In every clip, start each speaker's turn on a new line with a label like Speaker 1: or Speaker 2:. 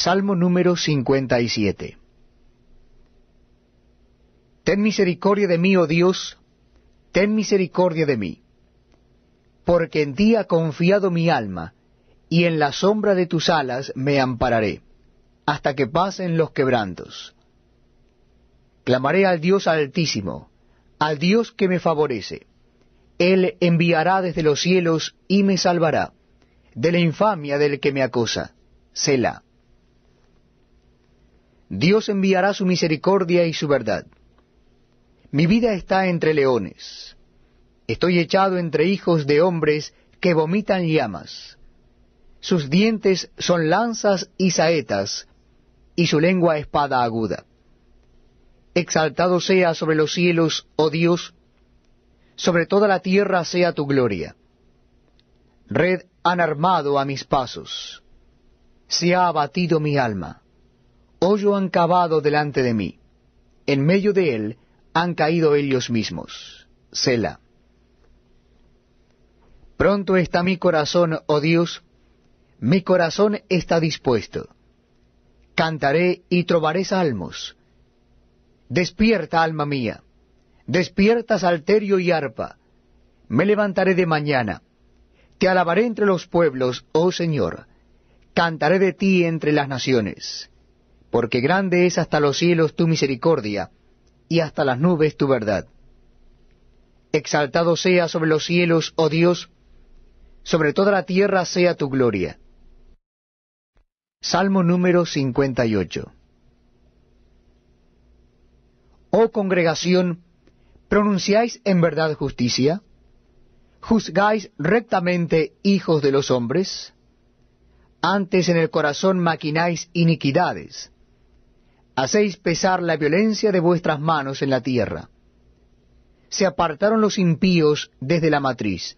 Speaker 1: Salmo número 57. Ten misericordia de mí, oh Dios, ten misericordia de mí, porque en ti ha confiado mi alma, y en la sombra de tus alas me ampararé, hasta que pasen los quebrantos. Clamaré al Dios altísimo, al Dios que me favorece. Él enviará desde los cielos y me salvará, de la infamia del que me acosa. Selah. Dios enviará su misericordia y su verdad. Mi vida está entre leones. Estoy echado entre hijos de hombres que vomitan llamas. Sus dientes son lanzas y saetas, y su lengua espada aguda. Exaltado sea sobre los cielos, oh Dios, sobre toda la tierra sea tu gloria. Red han armado a mis pasos, se ha abatido mi alma hoyo han cavado delante de mí, en medio de él han caído ellos mismos. Sela. Pronto está mi corazón, oh Dios, mi corazón está dispuesto. Cantaré y trobaré salmos. Despierta, alma mía, despierta salterio y arpa. Me levantaré de mañana. Te alabaré entre los pueblos, oh Señor. Cantaré de ti entre las naciones porque grande es hasta los cielos tu misericordia, y hasta las nubes tu verdad. Exaltado sea sobre los cielos, oh Dios, sobre toda la tierra sea tu gloria. Salmo número 58 Oh congregación, ¿pronunciáis en verdad justicia? ¿Juzgáis rectamente, hijos de los hombres? Antes en el corazón maquináis iniquidades hacéis pesar la violencia de vuestras manos en la tierra. Se apartaron los impíos desde la matriz.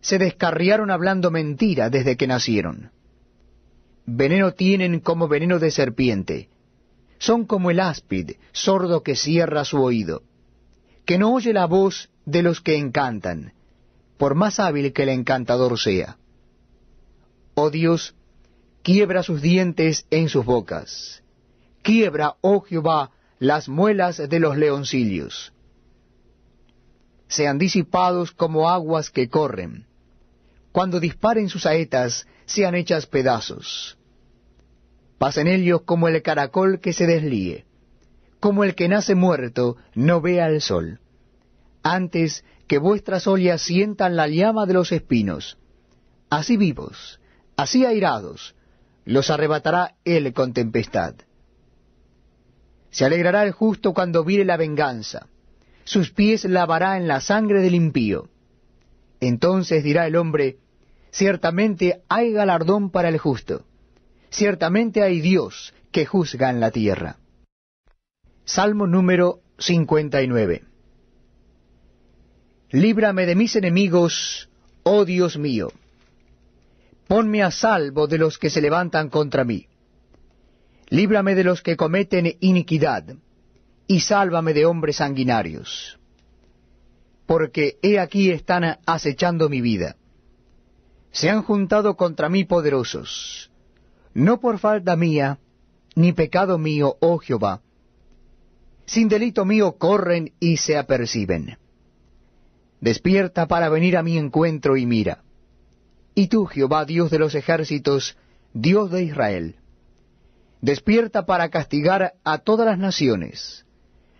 Speaker 1: Se descarriaron hablando mentira desde que nacieron. Veneno tienen como veneno de serpiente. Son como el áspid, sordo que cierra su oído, que no oye la voz de los que encantan, por más hábil que el encantador sea. Oh Dios, quiebra sus dientes en sus bocas quiebra, oh Jehová, las muelas de los leoncillos. Sean disipados como aguas que corren. Cuando disparen sus saetas, sean hechas pedazos. Pasen ellos como el caracol que se deslíe, como el que nace muerto no vea el sol. Antes que vuestras ollas sientan la llama de los espinos, así vivos, así airados, los arrebatará él con tempestad. Se alegrará el justo cuando vire la venganza. Sus pies lavará en la sangre del impío. Entonces dirá el hombre, ciertamente hay galardón para el justo. Ciertamente hay Dios que juzga en la tierra. Salmo número 59. Líbrame de mis enemigos, oh Dios mío. Ponme a salvo de los que se levantan contra mí líbrame de los que cometen iniquidad, y sálvame de hombres sanguinarios, porque he aquí están acechando mi vida. Se han juntado contra mí poderosos, no por falta mía, ni pecado mío, oh Jehová. Sin delito mío corren y se aperciben. Despierta para venir a mi encuentro y mira. Y tú, Jehová, Dios de los ejércitos, Dios de Israel, Despierta para castigar a todas las naciones.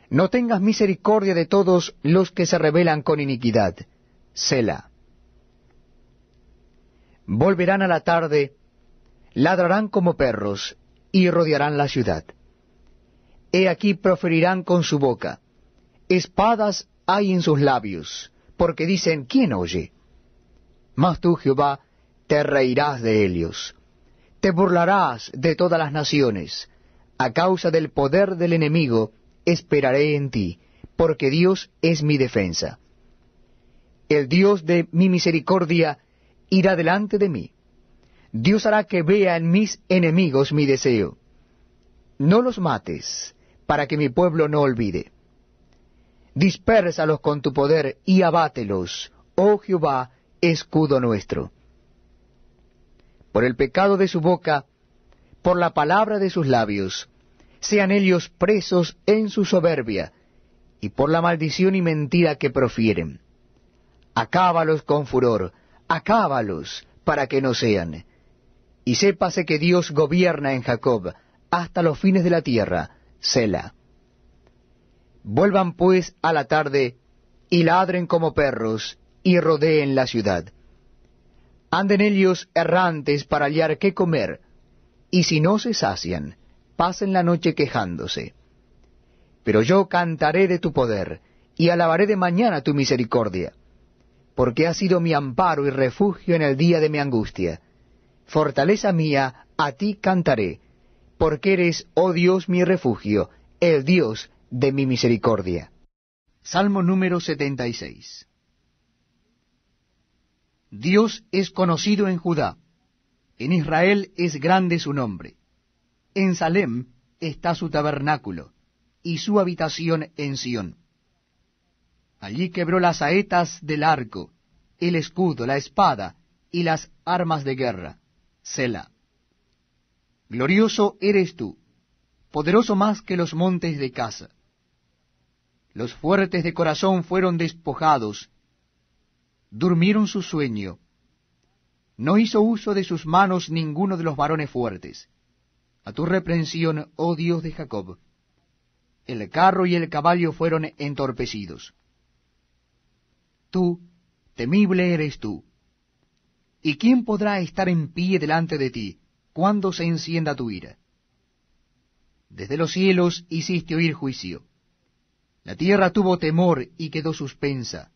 Speaker 1: No tengas misericordia de todos los que se rebelan con iniquidad. Sela. Volverán a la tarde, ladrarán como perros y rodearán la ciudad. He aquí proferirán con su boca. Espadas hay en sus labios, porque dicen, ¿quién oye? Mas tú, Jehová, te reirás de ellos te burlarás de todas las naciones. A causa del poder del enemigo esperaré en ti, porque Dios es mi defensa. El Dios de mi misericordia irá delante de mí. Dios hará que vea en mis enemigos mi deseo. No los mates, para que mi pueblo no olvide. Dispérsalos con tu poder y abátelos, oh Jehová, escudo nuestro por el pecado de su boca, por la palabra de sus labios, sean ellos presos en su soberbia, y por la maldición y mentira que profieren. Acábalos con furor, acábalos para que no sean. Y sépase que Dios gobierna en Jacob hasta los fines de la tierra, Sela. Vuelvan pues a la tarde, y ladren como perros, y rodeen la ciudad anden ellos errantes para hallar qué comer, y si no se sacian, pasen la noche quejándose. Pero yo cantaré de tu poder, y alabaré de mañana tu misericordia, porque has sido mi amparo y refugio en el día de mi angustia. Fortaleza mía, a ti cantaré, porque eres, oh Dios, mi refugio, el Dios de mi misericordia. Salmo número 76 Dios es conocido en Judá, en Israel es grande su nombre. En Salem está su tabernáculo, y su habitación en Sión. Allí quebró las saetas del arco, el escudo, la espada y las armas de guerra. Sela. Glorioso eres tú, poderoso más que los montes de casa. Los fuertes de corazón fueron despojados, durmieron su sueño. No hizo uso de sus manos ninguno de los varones fuertes. A tu reprensión, oh Dios de Jacob, el carro y el caballo fueron entorpecidos. Tú, temible eres tú. ¿Y quién podrá estar en pie delante de ti cuando se encienda tu ira? Desde los cielos hiciste oír juicio. La tierra tuvo temor y quedó suspensa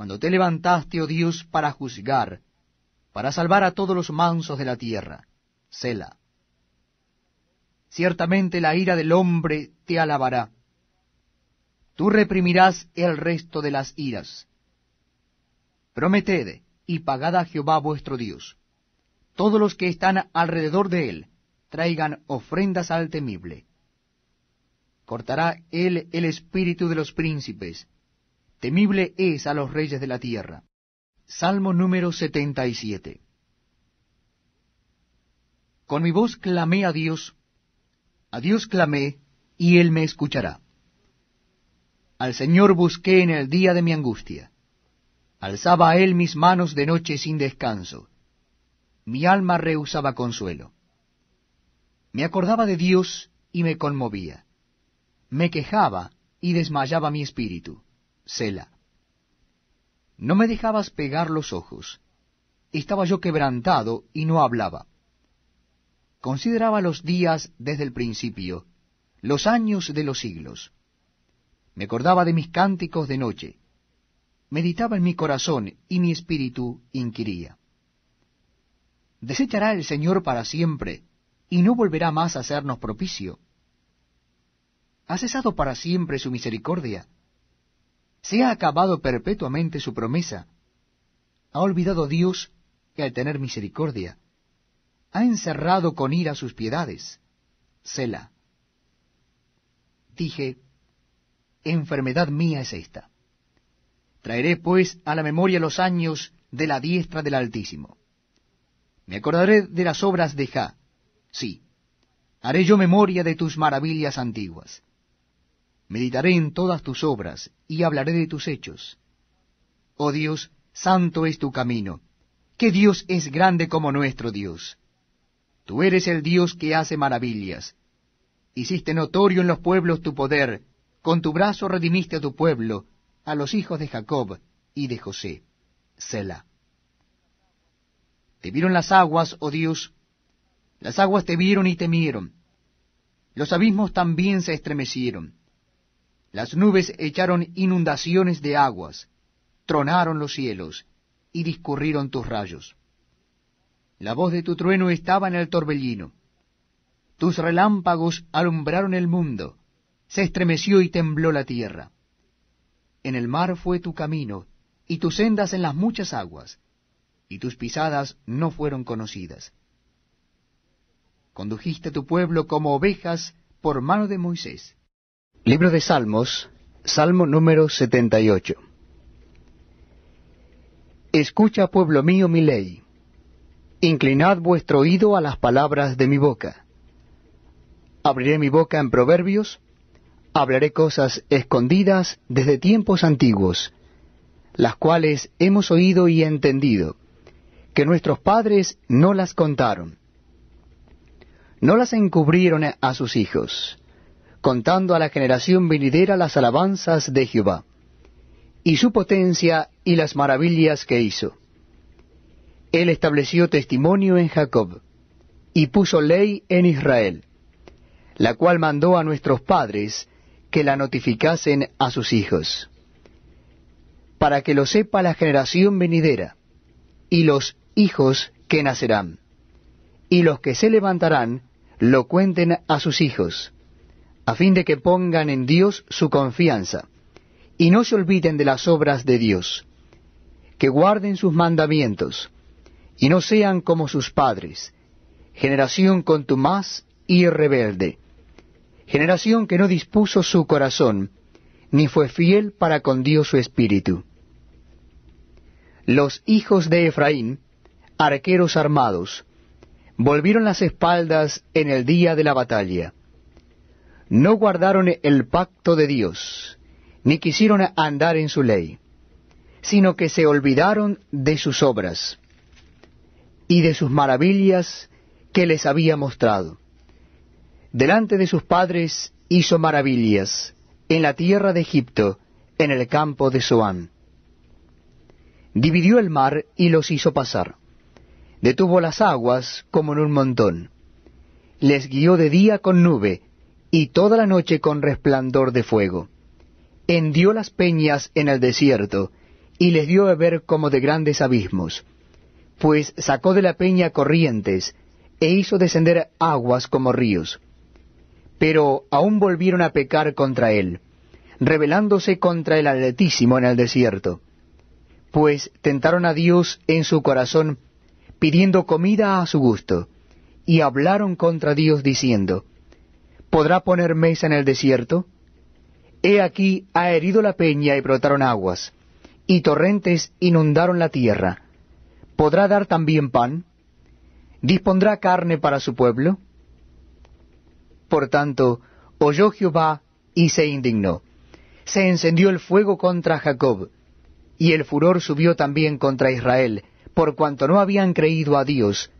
Speaker 1: cuando te levantaste, oh Dios, para juzgar, para salvar a todos los mansos de la tierra. Sela. Ciertamente la ira del hombre te alabará. Tú reprimirás el resto de las iras. Prometed y pagad a Jehová vuestro Dios. Todos los que están alrededor de él traigan ofrendas al temible. Cortará él el espíritu de los príncipes temible es a los reyes de la tierra. Salmo número 77. Con mi voz clamé a Dios, a Dios clamé, y Él me escuchará. Al Señor busqué en el día de mi angustia. Alzaba a Él mis manos de noche sin descanso. Mi alma rehusaba consuelo. Me acordaba de Dios y me conmovía. Me quejaba y desmayaba mi espíritu. Sela. No me dejabas pegar los ojos. Estaba yo quebrantado y no hablaba. Consideraba los días desde el principio, los años de los siglos. Me acordaba de mis cánticos de noche. Meditaba en mi corazón y mi espíritu inquiría. Desechará el Señor para siempre y no volverá más a hacernos propicio. ¿Ha cesado para siempre su misericordia? Se ha acabado perpetuamente su promesa. Ha olvidado Dios que al tener misericordia. Ha encerrado con ira sus piedades. Sela. Dije, enfermedad mía es esta. Traeré pues a la memoria los años de la diestra del Altísimo. Me acordaré de las obras de Ja. Sí, haré yo memoria de tus maravillas antiguas. Meditaré en todas tus obras y hablaré de tus hechos. Oh Dios, santo es tu camino. ¿Qué Dios es grande como nuestro Dios? Tú eres el Dios que hace maravillas. Hiciste notorio en los pueblos tu poder, con tu brazo redimiste a tu pueblo, a los hijos de Jacob y de José. Selah. Te vieron las aguas, oh Dios, las aguas te vieron y temieron. Los abismos también se estremecieron. Las nubes echaron inundaciones de aguas, tronaron los cielos, y discurrieron tus rayos. La voz de tu trueno estaba en el torbellino. Tus relámpagos alumbraron el mundo, se estremeció y tembló la tierra. En el mar fue tu camino, y tus sendas en las muchas aguas, y tus pisadas no fueron conocidas. Condujiste tu pueblo como ovejas por mano de Moisés Libro de Salmos, Salmo número 78. Escucha, pueblo mío, mi ley. Inclinad vuestro oído a las palabras de mi boca. Abriré mi boca en proverbios, hablaré cosas escondidas desde tiempos antiguos, las cuales hemos oído y entendido, que nuestros padres no las contaron. No las encubrieron a sus hijos contando a la generación venidera las alabanzas de Jehová, y su potencia y las maravillas que hizo. Él estableció testimonio en Jacob, y puso ley en Israel, la cual mandó a nuestros padres que la notificasen a sus hijos, para que lo sepa la generación venidera, y los hijos que nacerán, y los que se levantarán lo cuenten a sus hijos a fin de que pongan en Dios su confianza, y no se olviden de las obras de Dios, que guarden sus mandamientos, y no sean como sus padres, generación contumaz y rebelde, generación que no dispuso su corazón, ni fue fiel para con Dios su espíritu. Los hijos de Efraín, arqueros armados, volvieron las espaldas en el día de la batalla no guardaron el pacto de Dios, ni quisieron andar en su ley, sino que se olvidaron de sus obras y de sus maravillas que les había mostrado. Delante de sus padres hizo maravillas en la tierra de Egipto, en el campo de Soán. Dividió el mar y los hizo pasar. Detuvo las aguas como en un montón. Les guió de día con nube y toda la noche con resplandor de fuego. Hendió las peñas en el desierto, y les dio a ver como de grandes abismos. Pues sacó de la peña corrientes, e hizo descender aguas como ríos. Pero aún volvieron a pecar contra él, rebelándose contra el Altísimo en el desierto. Pues tentaron a Dios en su corazón, pidiendo comida a su gusto, y hablaron contra Dios diciendo, ¿Podrá poner mesa en el desierto? He aquí ha herido la peña y brotaron aguas, y torrentes inundaron la tierra. ¿Podrá dar también pan? ¿Dispondrá carne para su pueblo? Por tanto, oyó Jehová y se indignó. Se encendió el fuego contra Jacob, y el furor subió también contra Israel, por cuanto no habían creído a Dios,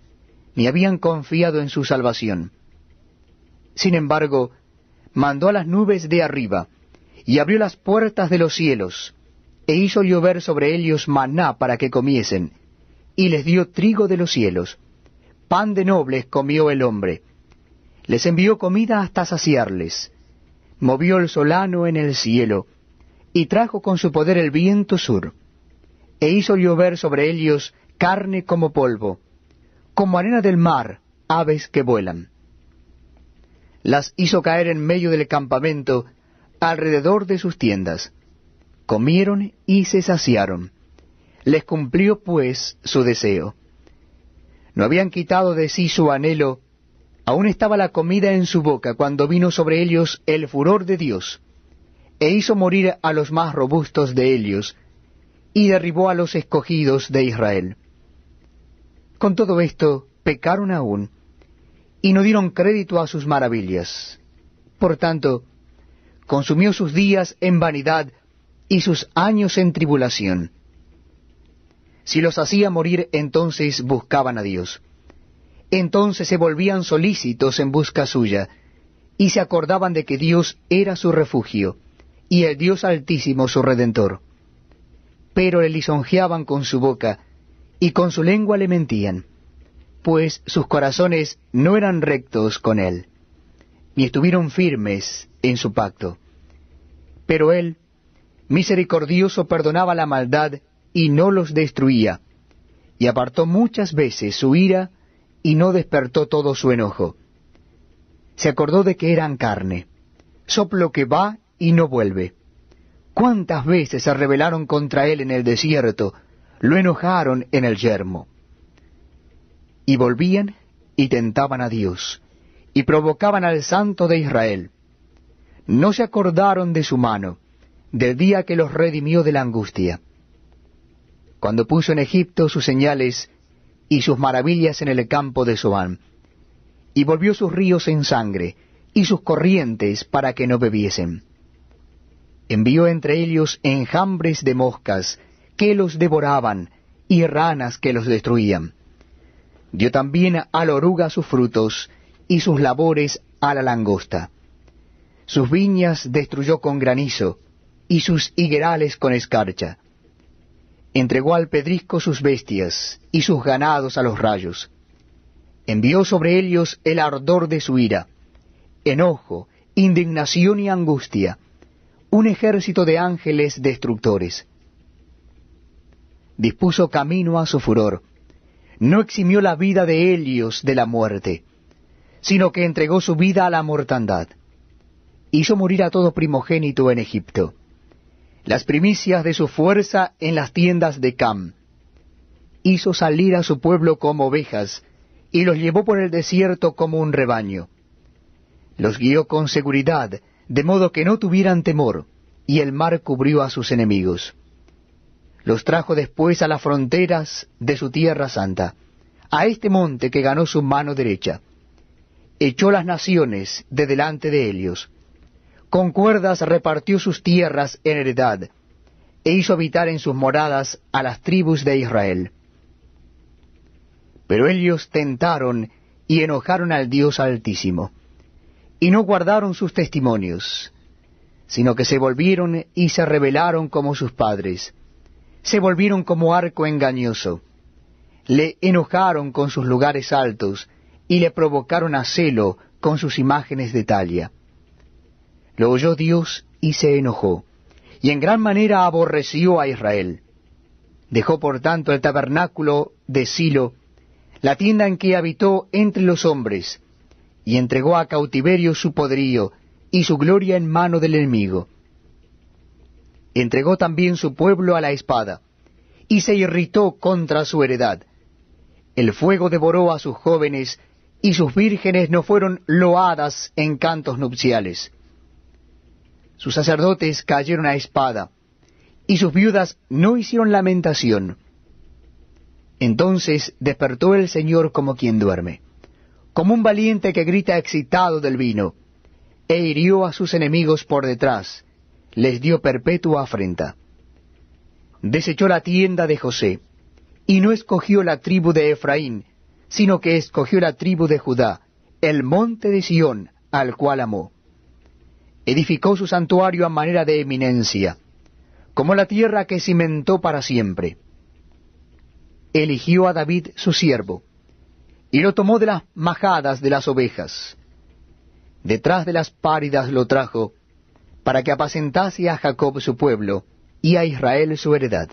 Speaker 1: ni habían confiado en su salvación. Sin embargo, mandó a las nubes de arriba, y abrió las puertas de los cielos, e hizo llover sobre ellos maná para que comiesen, y les dio trigo de los cielos. Pan de nobles comió el hombre. Les envió comida hasta saciarles. Movió el solano en el cielo, y trajo con su poder el viento sur, e hizo llover sobre ellos carne como polvo, como arena del mar, aves que vuelan las hizo caer en medio del campamento, alrededor de sus tiendas. Comieron y se saciaron. Les cumplió pues su deseo. No habían quitado de sí su anhelo, aún estaba la comida en su boca cuando vino sobre ellos el furor de Dios, e hizo morir a los más robustos de ellos, y derribó a los escogidos de Israel. Con todo esto, pecaron aún, y no dieron crédito a sus maravillas. Por tanto, consumió sus días en vanidad y sus años en tribulación. Si los hacía morir, entonces buscaban a Dios. Entonces se volvían solícitos en busca suya, y se acordaban de que Dios era su refugio, y el Dios Altísimo su Redentor. Pero le lisonjeaban con su boca, y con su lengua le mentían pues sus corazones no eran rectos con él, ni estuvieron firmes en su pacto. Pero él, misericordioso, perdonaba la maldad y no los destruía, y apartó muchas veces su ira y no despertó todo su enojo. Se acordó de que eran carne, soplo que va y no vuelve. ¿Cuántas veces se rebelaron contra él en el desierto? Lo enojaron en el yermo y volvían y tentaban a Dios, y provocaban al Santo de Israel. No se acordaron de su mano, del día que los redimió de la angustia, cuando puso en Egipto sus señales y sus maravillas en el campo de Zoán, y volvió sus ríos en sangre, y sus corrientes para que no bebiesen. Envió entre ellos enjambres de moscas que los devoraban, y ranas que los destruían. Dio también a la oruga sus frutos, y sus labores a la langosta. Sus viñas destruyó con granizo, y sus higuerales con escarcha. Entregó al pedrisco sus bestias, y sus ganados a los rayos. Envió sobre ellos el ardor de su ira, enojo, indignación y angustia, un ejército de ángeles destructores. Dispuso camino a su furor, no eximió la vida de Helios de la muerte, sino que entregó su vida a la mortandad. Hizo morir a todo primogénito en Egipto, las primicias de su fuerza en las tiendas de Cam. Hizo salir a su pueblo como ovejas, y los llevó por el desierto como un rebaño. Los guió con seguridad, de modo que no tuvieran temor, y el mar cubrió a sus enemigos. Los trajo después a las fronteras de su tierra santa, a este monte que ganó su mano derecha. Echó las naciones de delante de ellos. Con cuerdas repartió sus tierras en heredad, e hizo habitar en sus moradas a las tribus de Israel. Pero ellos tentaron y enojaron al Dios Altísimo, y no guardaron sus testimonios, sino que se volvieron y se rebelaron como sus padres, se volvieron como arco engañoso. Le enojaron con sus lugares altos y le provocaron a celo con sus imágenes de talla. Lo oyó Dios y se enojó, y en gran manera aborreció a Israel. Dejó por tanto el tabernáculo de Silo, la tienda en que habitó entre los hombres, y entregó a cautiverio su poderío y su gloria en mano del enemigo entregó también su pueblo a la espada, y se irritó contra su heredad. El fuego devoró a sus jóvenes, y sus vírgenes no fueron loadas en cantos nupciales. Sus sacerdotes cayeron a espada, y sus viudas no hicieron lamentación. Entonces despertó el Señor como quien duerme, como un valiente que grita excitado del vino, e hirió a sus enemigos por detrás, les dio perpetua afrenta. Desechó la tienda de José, y no escogió la tribu de Efraín, sino que escogió la tribu de Judá, el monte de Sión, al cual amó. Edificó su santuario a manera de eminencia, como la tierra que cimentó para siempre. Eligió a David su siervo, y lo tomó de las majadas de las ovejas. Detrás de las páridas lo trajo, para que apacentase a Jacob su pueblo, y a Israel su heredad.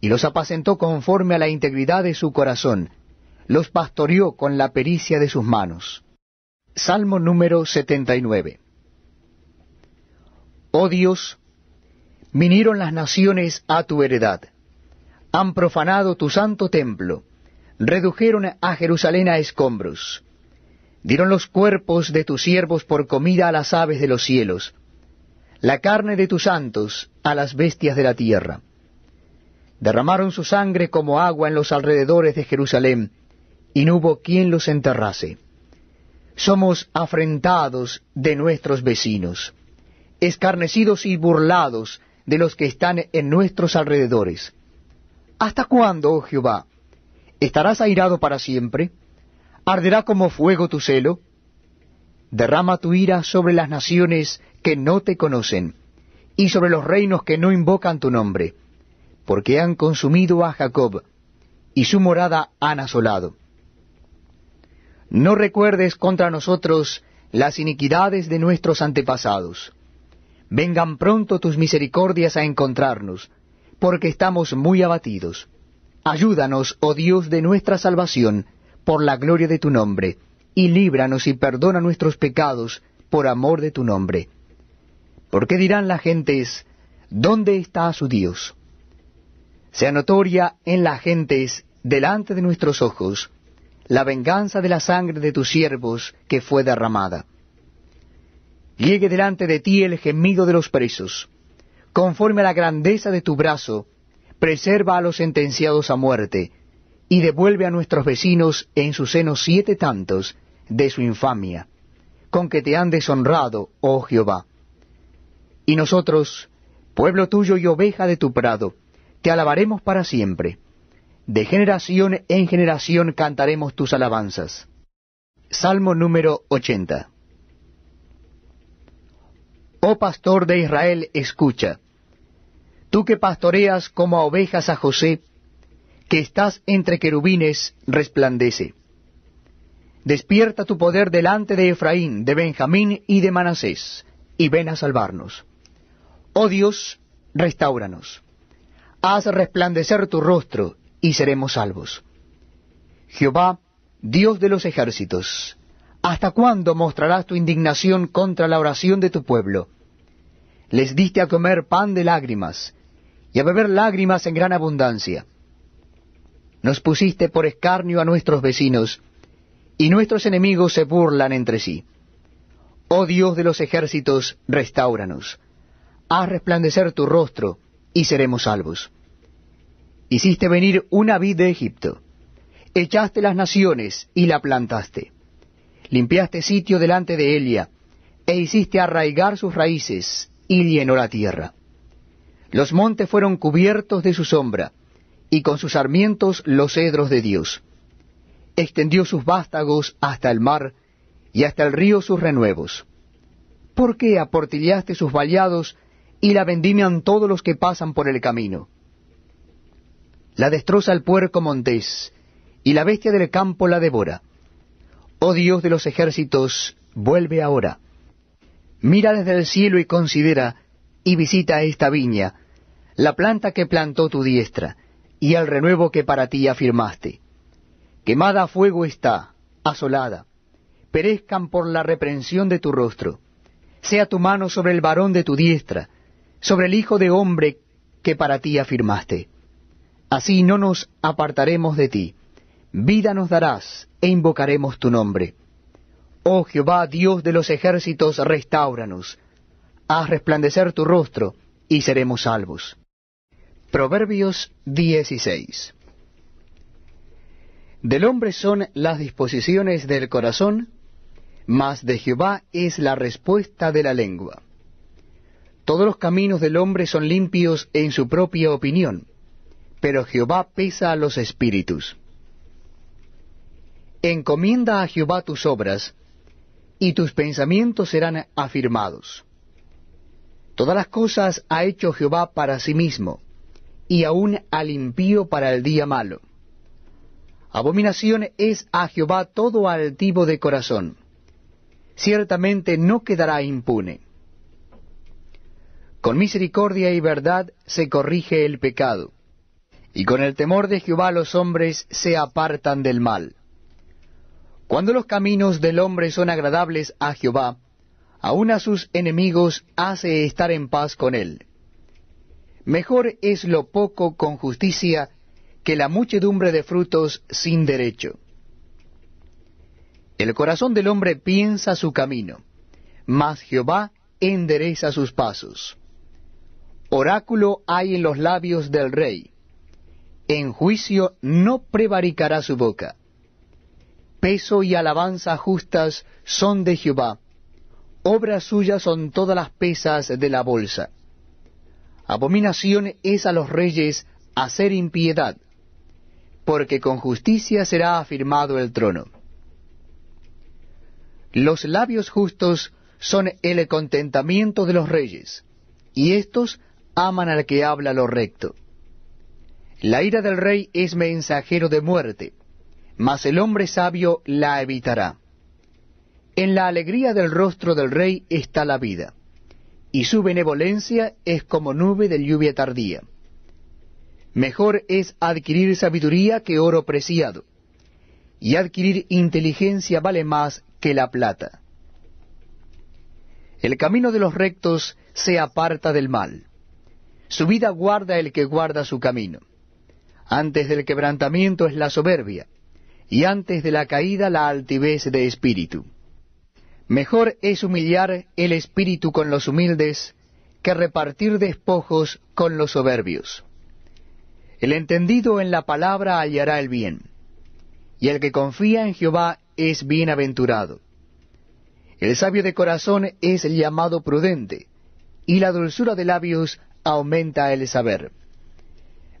Speaker 1: Y los apacentó conforme a la integridad de su corazón, los pastoreó con la pericia de sus manos. Salmo número 79. Oh Dios, vinieron las naciones a tu heredad, han profanado tu santo templo, redujeron a Jerusalén a escombros, dieron los cuerpos de tus siervos por comida a las aves de los cielos, la carne de tus santos a las bestias de la tierra. Derramaron su sangre como agua en los alrededores de Jerusalén, y no hubo quien los enterrase. Somos afrentados de nuestros vecinos, escarnecidos y burlados de los que están en nuestros alrededores. ¿Hasta cuándo, oh Jehová? ¿Estarás airado para siempre? ¿Arderá como fuego tu celo? Derrama tu ira sobre las naciones que no te conocen, y sobre los reinos que no invocan tu nombre, porque han consumido a Jacob, y su morada han asolado. No recuerdes contra nosotros las iniquidades de nuestros antepasados. Vengan pronto tus misericordias a encontrarnos, porque estamos muy abatidos. Ayúdanos, oh Dios de nuestra salvación, por la gloria de tu nombre, y líbranos y perdona nuestros pecados, por amor de tu nombre qué dirán las gentes, ¿dónde está su Dios? Sea notoria en las gentes, delante de nuestros ojos, la venganza de la sangre de tus siervos que fue derramada. Llegue delante de ti el gemido de los presos. Conforme a la grandeza de tu brazo, preserva a los sentenciados a muerte, y devuelve a nuestros vecinos en su seno siete tantos de su infamia, con que te han deshonrado, oh Jehová. Y nosotros, pueblo tuyo y oveja de tu prado, te alabaremos para siempre. De generación en generación cantaremos tus alabanzas. Salmo número 80. Oh pastor de Israel, escucha. Tú que pastoreas como a ovejas a José, que estás entre querubines, resplandece. Despierta tu poder delante de Efraín, de Benjamín y de Manasés, y ven a salvarnos. Oh Dios, restauranos. Haz resplandecer tu rostro y seremos salvos. Jehová, Dios de los ejércitos, ¿hasta cuándo mostrarás tu indignación contra la oración de tu pueblo? Les diste a comer pan de lágrimas y a beber lágrimas en gran abundancia. Nos pusiste por escarnio a nuestros vecinos, y nuestros enemigos se burlan entre sí. Oh Dios de los ejércitos, restauranos haz resplandecer tu rostro, y seremos salvos. Hiciste venir una vid de Egipto, echaste las naciones y la plantaste, limpiaste sitio delante de Elia, e hiciste arraigar sus raíces, y llenó la tierra. Los montes fueron cubiertos de su sombra, y con sus sarmientos los cedros de Dios. Extendió sus vástagos hasta el mar, y hasta el río sus renuevos. ¿Por qué aportillaste sus vallados y la vendimian todos los que pasan por el camino. La destroza el puerco montés, y la bestia del campo la devora. Oh Dios de los ejércitos, vuelve ahora. Mira desde el cielo y considera, y visita esta viña, la planta que plantó tu diestra, y el renuevo que para ti afirmaste. Quemada a fuego está, asolada, perezcan por la reprensión de tu rostro. Sea tu mano sobre el varón de tu diestra, sobre el Hijo de Hombre que para ti afirmaste. Así no nos apartaremos de ti. Vida nos darás e invocaremos tu nombre. Oh Jehová, Dios de los ejércitos, restauranos. Haz resplandecer tu rostro y seremos salvos. Proverbios 16. Del hombre son las disposiciones del corazón, mas de Jehová es la respuesta de la lengua. Todos los caminos del hombre son limpios en su propia opinión, pero Jehová pesa a los espíritus. Encomienda a Jehová tus obras, y tus pensamientos serán afirmados. Todas las cosas ha hecho Jehová para sí mismo, y aún al impío para el día malo. Abominación es a Jehová todo altivo de corazón. Ciertamente no quedará impune. Con misericordia y verdad se corrige el pecado, y con el temor de Jehová los hombres se apartan del mal. Cuando los caminos del hombre son agradables a Jehová, aun a sus enemigos hace estar en paz con él. Mejor es lo poco con justicia que la muchedumbre de frutos sin derecho. El corazón del hombre piensa su camino, mas Jehová endereza sus pasos. Oráculo hay en los labios del rey. En juicio no prevaricará su boca. Peso y alabanza justas son de Jehová. Obras suyas son todas las pesas de la bolsa. Abominación es a los reyes hacer impiedad, porque con justicia será afirmado el trono. Los labios justos son el contentamiento de los reyes, y estos aman al que habla lo recto. La ira del rey es mensajero de muerte, mas el hombre sabio la evitará. En la alegría del rostro del rey está la vida, y su benevolencia es como nube de lluvia tardía. Mejor es adquirir sabiduría que oro preciado, y adquirir inteligencia vale más que la plata. El camino de los rectos se aparta del mal su vida guarda el que guarda su camino. Antes del quebrantamiento es la soberbia, y antes de la caída la altivez de espíritu. Mejor es humillar el espíritu con los humildes que repartir despojos con los soberbios. El entendido en la palabra hallará el bien, y el que confía en Jehová es bienaventurado. El sabio de corazón es llamado prudente, y la dulzura de labios aumenta el saber.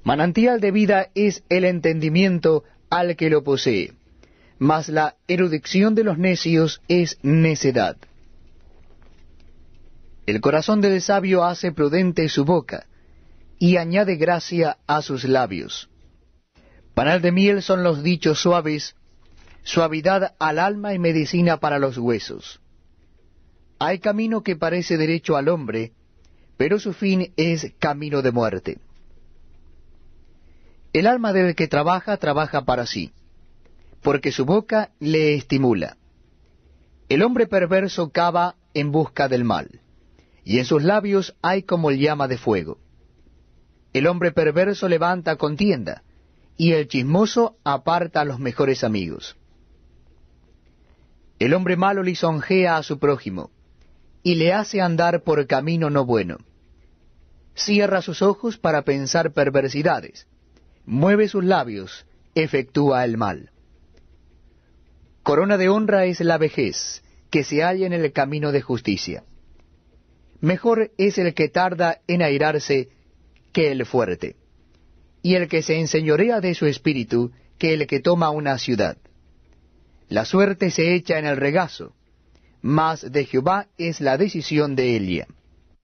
Speaker 1: Manantial de vida es el entendimiento al que lo posee, mas la erudición de los necios es necedad. El corazón del sabio hace prudente su boca, y añade gracia a sus labios. Panal de miel son los dichos suaves, suavidad al alma y medicina para los huesos. Hay camino que parece derecho al hombre, pero su fin es camino de muerte. El alma del que trabaja trabaja para sí, porque su boca le estimula. El hombre perverso cava en busca del mal, y en sus labios hay como llama de fuego. El hombre perverso levanta contienda, y el chismoso aparta a los mejores amigos. El hombre malo lisonjea a su prójimo, y le hace andar por camino no bueno cierra sus ojos para pensar perversidades, mueve sus labios, efectúa el mal. Corona de honra es la vejez, que se halla en el camino de justicia. Mejor es el que tarda en airarse que el fuerte, y el que se enseñorea de su espíritu que el que toma una ciudad. La suerte se echa en el regazo, mas de Jehová es la decisión de Elia.